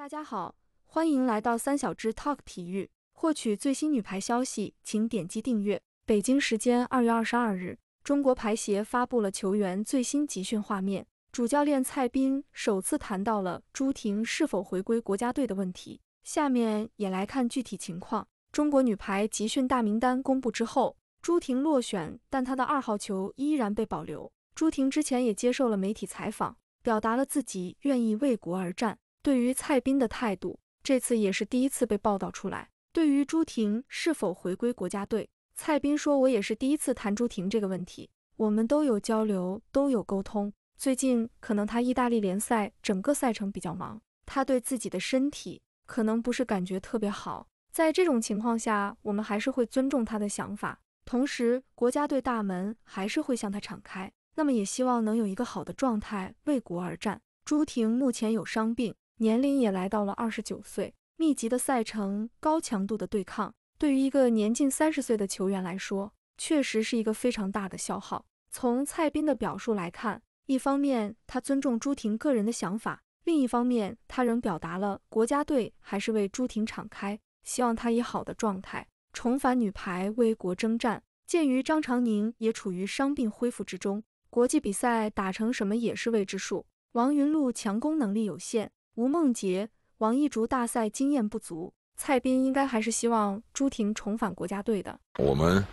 大家好，欢迎来到三小只 Talk 体育，获取最新女排消息，请点击订阅。北京时间二月二十二日，中国排协发布了球员最新集训画面，主教练蔡斌首次谈到了朱婷是否回归国家队的问题。下面也来看具体情况。中国女排集训大名单公布之后，朱婷落选，但她的二号球依然被保留。朱婷之前也接受了媒体采访，表达了自己愿意为国而战。对于蔡斌的态度，这次也是第一次被报道出来。对于朱婷是否回归国家队，蔡斌说：“我也是第一次谈朱婷这个问题，我们都有交流，都有沟通。最近可能他意大利联赛整个赛程比较忙，他对自己的身体可能不是感觉特别好。在这种情况下，我们还是会尊重他的想法，同时国家队大门还是会向他敞开。那么也希望能有一个好的状态，为国而战。朱婷目前有伤病。”年龄也来到了二十九岁，密集的赛程、高强度的对抗，对于一个年近三十岁的球员来说，确实是一个非常大的消耗。从蔡斌的表述来看，一方面他尊重朱婷个人的想法，另一方面他仍表达了国家队还是为朱婷敞开，希望她以好的状态重返女排为国征战。鉴于张常宁也处于伤病恢复之中，国际比赛打成什么也是未知数。王云璐强攻能力有限。吴梦洁、王艺竹大赛经验不足，蔡斌应该还是希望朱婷重返国家队的。我们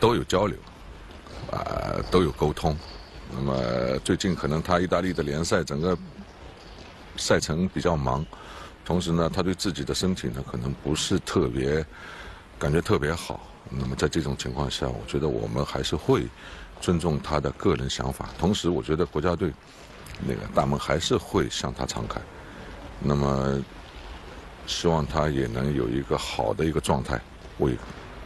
都有交流，啊，都有沟通。那么最近可能他意大利的联赛整个赛程比较忙，同时呢，他对自己的身体呢可能不是特别感觉特别好。那么在这种情况下，我觉得我们还是会尊重他的个人想法。同时，我觉得国家队。那个大门还是会向他敞开，那么，希望他也能有一个好的一个状态，为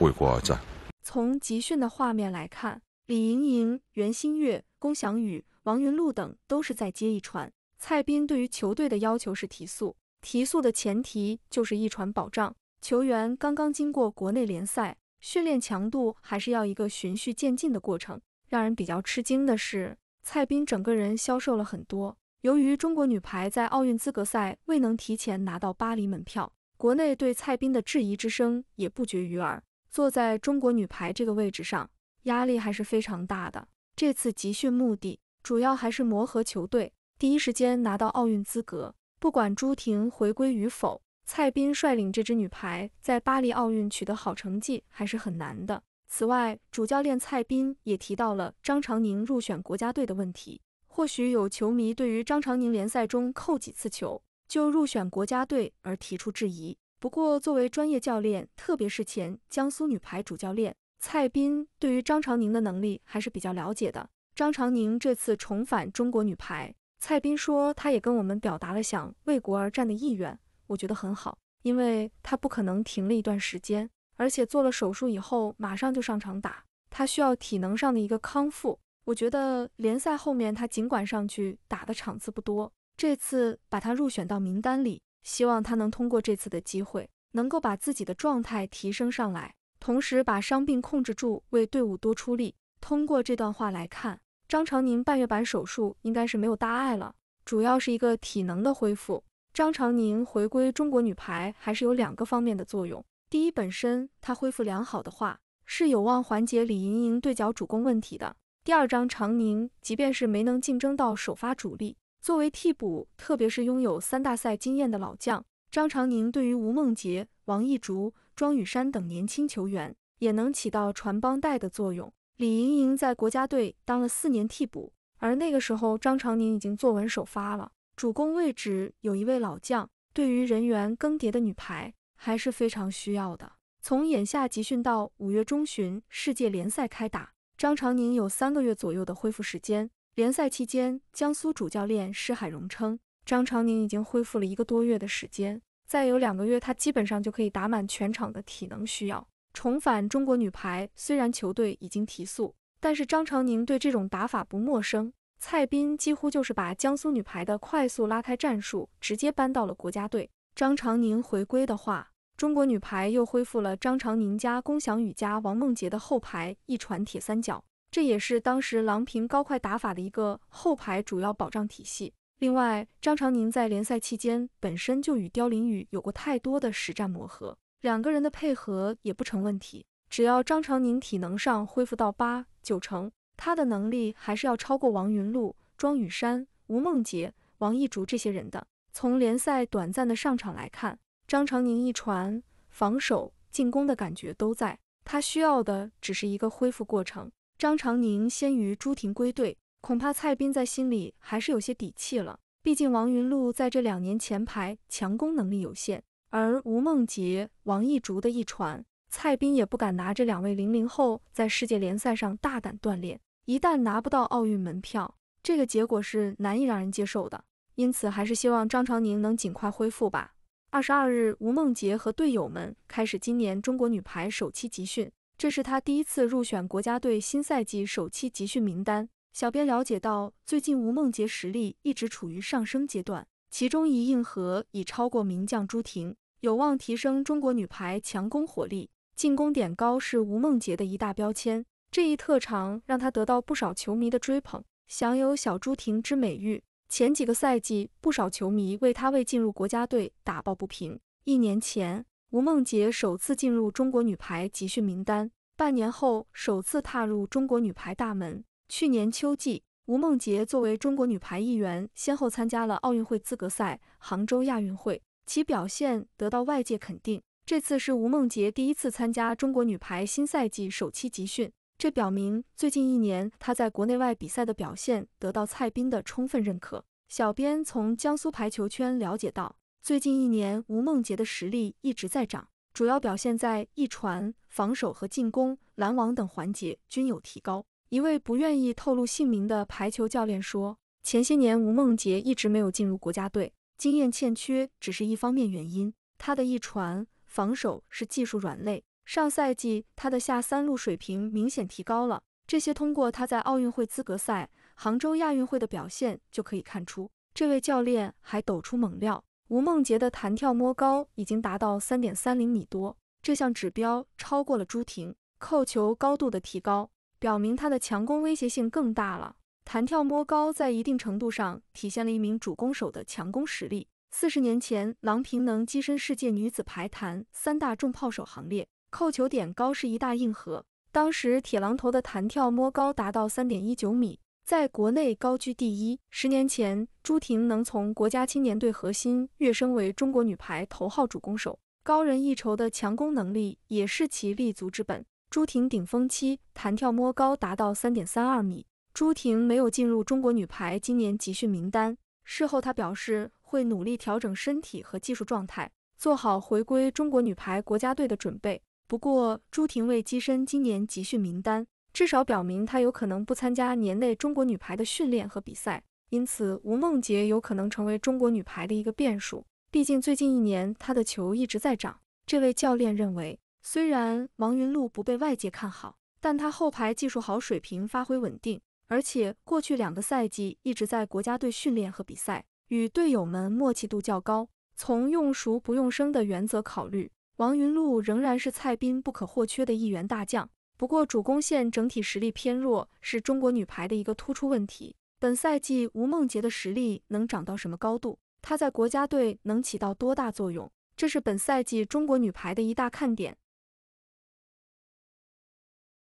为国而战。从集训的画面来看，李盈莹、袁心玥、龚翔宇、王云璐等都是在接一传。蔡斌对于球队的要求是提速，提速的前提就是一传保障。球员刚刚经过国内联赛，训练强度还是要一个循序渐进的过程。让人比较吃惊的是。蔡斌整个人消瘦了很多。由于中国女排在奥运资格赛未能提前拿到巴黎门票，国内对蔡斌的质疑之声也不绝于耳。坐在中国女排这个位置上，压力还是非常大的。这次集训目的主要还是磨合球队，第一时间拿到奥运资格。不管朱婷回归与否，蔡斌率领这支女排在巴黎奥运取得好成绩还是很难的。此外，主教练蔡斌也提到了张常宁入选国家队的问题。或许有球迷对于张常宁联赛中扣几次球就入选国家队而提出质疑。不过，作为专业教练，特别是前江苏女排主教练蔡斌，对于张常宁的能力还是比较了解的。张常宁这次重返中国女排，蔡斌说他也跟我们表达了想为国而战的意愿，我觉得很好，因为他不可能停了一段时间。而且做了手术以后，马上就上场打，他需要体能上的一个康复。我觉得联赛后面他尽管上去打的场次不多，这次把他入选到名单里，希望他能通过这次的机会，能够把自己的状态提升上来，同时把伤病控制住，为队伍多出力。通过这段话来看，张常宁半月板手术应该是没有大碍了，主要是一个体能的恢复。张常宁回归中国女排还是有两个方面的作用。第一，本身他恢复良好的话，是有望缓解李盈莹对角主攻问题的。第二，张常宁即便是没能竞争到首发主力，作为替补，特别是拥有三大赛经验的老将张常宁，对于吴梦洁、王艺竹、庄宇珊等年轻球员，也能起到传帮带的作用。李盈莹在国家队当了四年替补，而那个时候张常宁已经坐稳首发了，主攻位置有一位老将，对于人员更迭的女排。还是非常需要的。从眼下集训到五月中旬世界联赛开打，张常宁有三个月左右的恢复时间。联赛期间，江苏主教练施海荣称，张常宁已经恢复了一个多月的时间，再有两个月，他基本上就可以打满全场的体能需要。重返中国女排，虽然球队已经提速，但是张常宁对这种打法不陌生。蔡斌几乎就是把江苏女排的快速拉开战术直接搬到了国家队。张常宁回归的话，中国女排又恢复了张常宁加龚翔宇加王梦洁的后排一传铁三角，这也是当时郎平高快打法的一个后排主要保障体系。另外，张常宁在联赛期间本身就与刁琳宇有过太多的实战磨合，两个人的配合也不成问题。只要张常宁体能上恢复到八九成，他的能力还是要超过王云蕗、庄宇珊、吴梦洁、王一竹这些人的。从联赛短暂的上场来看，张常宁一传、防守、进攻的感觉都在，他需要的只是一个恢复过程。张常宁先于朱婷归队，恐怕蔡斌在心里还是有些底气了。毕竟王云璐在这两年前排强攻能力有限，而吴梦洁、王艺竹的一传，蔡斌也不敢拿这两位零零后在世界联赛上大胆锻炼。一旦拿不到奥运门票，这个结果是难以让人接受的。因此，还是希望张常宁能尽快恢复吧。二十二日，吴梦洁和队友们开始今年中国女排首期集训，这是她第一次入选国家队新赛季首期集训名单。小编了解到，最近吴梦洁实力一直处于上升阶段，其中一硬核已超过名将朱婷，有望提升中国女排强攻火力。进攻点高是吴梦洁的一大标签，这一特长让她得到不少球迷的追捧，享有“小朱婷”之美誉。前几个赛季，不少球迷为他未进入国家队打抱不平。一年前，吴梦洁首次进入中国女排集训名单，半年后首次踏入中国女排大门。去年秋季，吴梦洁作为中国女排一员，先后参加了奥运会资格赛、杭州亚运会，其表现得到外界肯定。这次是吴梦洁第一次参加中国女排新赛季首期集训。这表明，最近一年他在国内外比赛的表现得到蔡斌的充分认可。小编从江苏排球圈了解到，最近一年吴梦洁的实力一直在涨，主要表现在一传、防守和进攻、拦网等环节均有提高。一位不愿意透露姓名的排球教练说，前些年吴梦洁一直没有进入国家队，经验欠缺只是一方面原因，他的一传、防守是技术软肋。上赛季，他的下三路水平明显提高了，这些通过他在奥运会资格赛、杭州亚运会的表现就可以看出。这位教练还抖出猛料，吴梦洁的弹跳摸高已经达到三点三厘米多，这项指标超过了朱婷。扣球高度的提高，表明她的强攻威胁性更大了。弹跳摸高在一定程度上体现了一名主攻手的强攻实力。四十年前，郎平能跻身世界女子排坛三大重炮手行列。扣球点高是一大硬核，当时铁榔头的弹跳摸高达到三点一九米，在国内高居第一。十年前，朱婷能从国家青年队核心跃升为中国女排头号主攻手，高人一筹的强攻能力也是其立足之本。朱婷顶峰期弹跳摸高达到三点三二米。朱婷没有进入中国女排今年集训名单，事后她表示会努力调整身体和技术状态，做好回归中国女排国家队的准备。不过，朱婷未跻身今年集训名单，至少表明她有可能不参加年内中国女排的训练和比赛，因此吴梦洁有可能成为中国女排的一个变数。毕竟最近一年她的球一直在涨。这位教练认为，虽然王云璐不被外界看好，但她后排技术好，水平发挥稳定，而且过去两个赛季一直在国家队训练和比赛，与队友们默契度较高。从用熟不用生的原则考虑。王云禄仍然是蔡斌不可或缺的一员大将，不过主攻线整体实力偏弱，是中国女排的一个突出问题。本赛季吴梦洁的实力能涨到什么高度？她在国家队能起到多大作用？这是本赛季中国女排的一大看点。